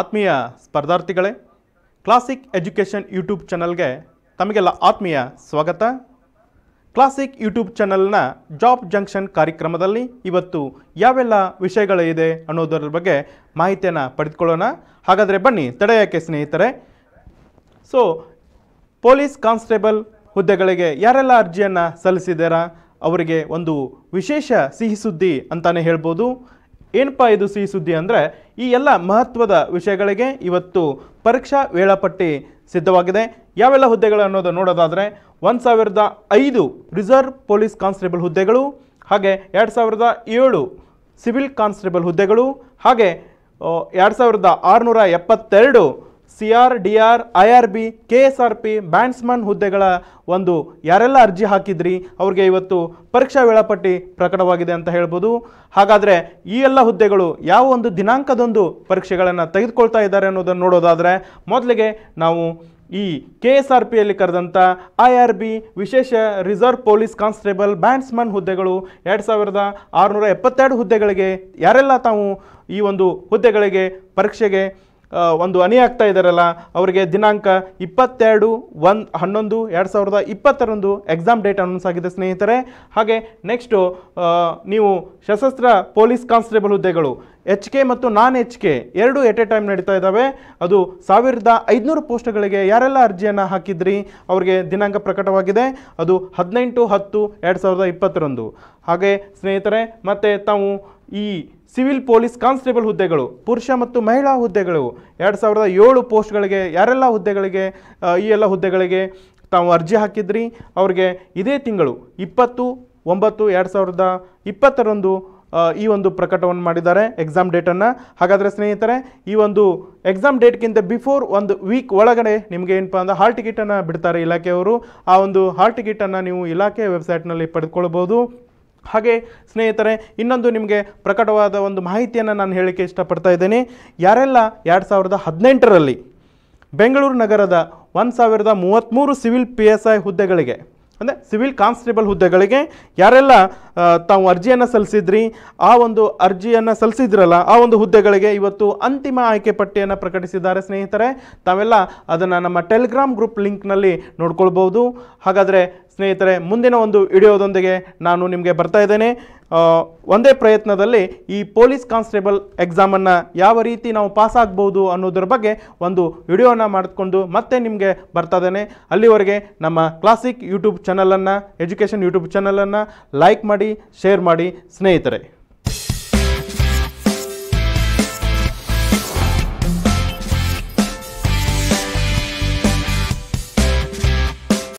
ಆತ್ಮೀಯ ಸ್ಪರ್ಧಾರ್ಥಿಗಳೇ classic education YouTube ಚಾನಲ್ಗೆ ತಮಗೆಲ್ಲ ಆತ್ಮೀಯ ಸ್ವಾಗತ ಕ್ಲಾಸಿಕ್ ಯೂಟ್ಯೂಬ್ ಚಾನಲ್ನ ಜಾಬ್ ಜಂಕ್ಷನ್ ಕಾರ್ಯಕ್ರಮದಲ್ಲಿ ಇವತ್ತು ಯಾವೆಲ್ಲ ವಿಷಯಗಳಿದೆ ಅನ್ನೋದರ ಬಗ್ಗೆ ಮಾಹಿತಿಯನ್ನು ಪಡೆದುಕೊಳ್ಳೋಣ ಹಾಗಾದರೆ ಬನ್ನಿ ತಡೆಯಾಕೆ ಸ್ನೇಹಿತರೆ ಸೊ ಪೊಲೀಸ್ ಕಾನ್ಸ್ಟೇಬಲ್ ಹುದ್ದೆಗಳಿಗೆ ಯಾರೆಲ್ಲ ಅರ್ಜಿಯನ್ನು ಸಲ್ಲಿಸಿದ್ದೀರಾ ಅವರಿಗೆ ಒಂದು ವಿಶೇಷ ಸಿಹಿ ಸುದ್ದಿ ಅಂತಲೇ ಹೇಳ್ಬೋದು ಏನಪ್ಪ ಇದು ಸಿಹಿ ಸುದ್ದಿ ಅಂದರೆ ಈ ಎಲ್ಲ ಮಹತ್ವದ ವಿಷಯಗಳಿಗೆ ಇವತ್ತು ಪರೀಕ್ಷಾ ವೇಳಾಪಟ್ಟಿ ಸಿದ್ಧವಾಗಿದೆ ಯಾವೆಲ್ಲ ಹುದ್ದೆಗಳು ಅನ್ನೋದು ನೋಡೋದಾದರೆ ಒಂದು ಸಾವಿರದ ಐದು ರಿಸರ್ವ್ ಪೊಲೀಸ್ ಕಾನ್ಸ್ಟೇಬಲ್ ಹುದ್ದೆಗಳು ಹಾಗೆ ಎರಡು ಸಾವಿರದ ಏಳು ಸಿವಿಲ್ ಕಾನ್ಸ್ಟೇಬಲ್ ಹುದ್ದೆಗಳು ಹಾಗೆ ಎರಡು ಸಾವಿರದ ಆರುನೂರ ಎಪ್ಪತ್ತೆರಡು C R D R I R B K S R P bandsman ಹುದ್ದೆಗಳ ಒಂದು ಯಾರೆಲ್ಲ ಅರ್ಜಿ ಹಾಕಿದ್ರಿ ಅವ್ರಿಗೆ ಇವತ್ತು ಪರೀಕ್ಷಾ ವೇಳಾಪಟ್ಟಿ ಪ್ರಕಟವಾಗಿದೆ ಅಂತ ಹೇಳ್ಬೋದು ಹಾಗಾದರೆ ಈ ಎಲ್ಲ ಹುದ್ದೆಗಳು ಯಾವ ಒಂದು ದಿನಾಂಕದೊಂದು ಪರೀಕ್ಷೆಗಳನ್ನು ತೆಗೆದುಕೊಳ್ತಾ ಇದ್ದಾರೆ ಅನ್ನೋದನ್ನು ನೋಡೋದಾದರೆ ಮೊದಲಿಗೆ ನಾವು ಈ ಕೆ ಎಸ್ ಆರ್ ಪಿಯಲ್ಲಿ ಕರೆದಂಥ ಐ ಆರ್ ಬಿ ವಿಶೇಷ ರಿಸರ್ವ್ ಪೊಲೀಸ್ ಕಾನ್ಸ್ಟೇಬಲ್ ಬ್ಯಾಂಡ್ಸ್ಮನ್ ಹುದ್ದೆಗಳು ಎರಡು ಸಾವಿರದ ಆರುನೂರ ಎಪ್ಪತ್ತೆರಡು ಹುದ್ದೆಗಳಿಗೆ ಯಾರೆಲ್ಲ ತಾವು ಈ ಒಂದು ಹುದ್ದೆಗಳಿಗೆ ಪರೀಕ್ಷೆಗೆ ಒಂದು ಅಣಿ ಆಗ್ತಾ ಇದ್ದಾರಲ್ಲ ಅವರಿಗೆ ದಿನಾಂಕ ಇಪ್ಪತ್ತೆರಡು ಒಂದು ಹನ್ನೊಂದು ಎರಡು ಸಾವಿರದ ಇಪ್ಪತ್ತರಂದು ಎಕ್ಸಾಮ್ ಡೇಟ್ ಅನೌನ್ಸ್ ಆಗಿದೆ ಸ್ನೇಹಿತರೆ ಹಾಗೆ ನೆಕ್ಸ್ಟು ನೀವು ಸಶಸ್ತ್ರ ಪೊಲೀಸ್ ಕಾನ್ಸ್ಟೇಬಲ್ ಹುದ್ದೆಗಳು ಎಚ್ ಕೆ ಮತ್ತು ನಾನ್ ಎಚ್ ಕೆ ಎರಡು ಎಟ್ ಎ ಟೈಮ್ ನಡೀತಾ ಇದ್ದಾವೆ ಅದು ಸಾವಿರದ ಐದುನೂರು ಪೋಸ್ಟ್ಗಳಿಗೆ ಯಾರೆಲ್ಲ ಅರ್ಜಿಯನ್ನು ಹಾಕಿದ್ರಿ ಅವರಿಗೆ ದಿನಾಂಕ ಪ್ರಕಟವಾಗಿದೆ ಅದು ಹದಿನೆಂಟು ಹತ್ತು ಎರಡು ಸಾವಿರದ ಇಪ್ಪತ್ತರಂದು ಹಾಗೆ ಸ್ನೇಹಿತರೆ ಮತ್ತು ತಾವು ಈ ಸಿವಿಲ್ ಪೊಲೀಸ್ ಕಾನ್ಸ್ಟೇಬಲ್ ಹುದ್ದೆಗಳು ಪುರುಷ ಮತ್ತು ಮಹಿಳಾ ಹುದ್ದೆಗಳು ಎರಡು ಸಾವಿರದ ಏಳು ಪೋಸ್ಟ್ಗಳಿಗೆ ಯಾರೆಲ್ಲ ಹುದ್ದೆಗಳಿಗೆ ಈ ಎಲ್ಲ ಹುದ್ದೆಗಳಿಗೆ ತಾವು ಅರ್ಜಿ ಹಾಕಿದ್ರಿ ಅವ್ರಿಗೆ ಇದೇ ತಿಂಗಳು ಇಪ್ಪತ್ತು ಒಂಬತ್ತು ಎರಡು ಸಾವಿರದ ಇಪ್ಪತ್ತರಂದು ಈ ಒಂದು ಪ್ರಕಟವನ್ನು ಮಾಡಿದ್ದಾರೆ ಎಕ್ಸಾಮ್ ಡೇಟನ್ನು ಹಾಗಾದರೆ ಸ್ನೇಹಿತರೆ ಈ ಒಂದು ಎಕ್ಸಾಮ್ ಡೇಟ್ಗಿಂತ ಬಿಫೋರ್ ಒಂದು ವೀಕ್ ಒಳಗಡೆ ನಿಮಗೆ ಏನಪ್ಪ ಅಂದರೆ ಹಾಲ್ ಟಿಕೆಟನ್ನು ಬಿಡ್ತಾರೆ ಇಲಾಖೆಯವರು ಆ ಒಂದು ಹಾಲ್ ಟಿಕೆಟನ್ನು ನೀವು ಇಲಾಖೆ ವೆಬ್ಸೈಟ್ನಲ್ಲಿ ಪಡೆದುಕೊಳ್ಬೋದು ಹಾಗೆ ಸ್ನೇಹಿತರೆ ಇನ್ನೊಂದು ನಿಮಗೆ ಪ್ರಕಟವಾದ ಒಂದು ಮಾಹಿತಿಯನ್ನು ನಾನು ಹೇಳಕ್ಕೆ ಇಷ್ಟಪಡ್ತಾ ಇದ್ದೇನೆ ಯಾರೆಲ್ಲ ಎರಡು ಸಾವಿರದ ಹದಿನೆಂಟರಲ್ಲಿ ಬೆಂಗಳೂರು ನಗರದ ಒಂದು ಸಾವಿರದ ಮೂವತ್ತ್ಮೂರು ಸಿವಿಲ್ ಪಿ ಎಸ್ ಐ ಹುದ್ದೆಗಳಿಗೆ ಅಂದರೆ ಸಿವಿಲ್ ಕಾನ್ಸ್ಟೇಬಲ್ ಹುದ್ದೆಗಳಿಗೆ ಯಾರೆಲ್ಲ ತಾವು ಅರ್ಜಿಯನ್ನು ಸಲ್ಲಿಸಿದ್ರಿ ಆ ಒಂದು ಅರ್ಜಿಯನ್ನು ಸಲ್ಲಿಸಿದ್ರಲ್ಲ ಆ ಒಂದು ಹುದ್ದೆಗಳಿಗೆ ಇವತ್ತು ಅಂತಿಮ ಆಯ್ಕೆ ಪಟ್ಟಿಯನ್ನು ಪ್ರಕಟಿಸಿದ್ದಾರೆ ಸ್ನೇಹಿತರೆ ತಾವೆಲ್ಲ ಅದನ್ನು ನಮ್ಮ ಟೆಲಿಗ್ರಾಮ್ ಗ್ರೂಪ್ ಲಿಂಕ್ನಲ್ಲಿ ನೋಡ್ಕೊಳ್ಬೋದು ಹಾಗಾದರೆ ಸ್ನೇಹಿತರೆ ಮುಂದಿನ ಒಂದು ವಿಡಿಯೋದೊಂದಿಗೆ ನಾನು ನಿಮಗೆ ಬರ್ತಾ ಇದ್ದೇನೆ ಒಂದೇ ಪ್ರಯತ್ನದಲ್ಲಿ ಈ ಪೊಲೀಸ್ ಕಾನ್ಸ್ಟೇಬಲ್ ಎಕ್ಸಾಮನ್ನು ಯಾವ ರೀತಿ ನಾವು ಪಾಸ್ ಆಗ್ಬೋದು ಅನ್ನೋದ್ರ ಬಗ್ಗೆ ಒಂದು ವಿಡಿಯೋನ ಮಾಡಿಕೊಂಡು ಮತ್ತೆ ನಿಮಗೆ ಬರ್ತಾ ಇದ್ದೇನೆ ಅಲ್ಲಿವರೆಗೆ ನಮ್ಮ ಕ್ಲಾಸಿಕ್ ಯೂಟ್ಯೂಬ್ ಚಾನಲನ್ನು ಎಜುಕೇಷನ್ ಯೂಟ್ಯೂಬ್ ಚಾನಲನ್ನು ಲೈಕ್ ಮಾಡಿ ಶೇರ್ ಮಾಡಿ ಸ್ನೇಹಿತರೆ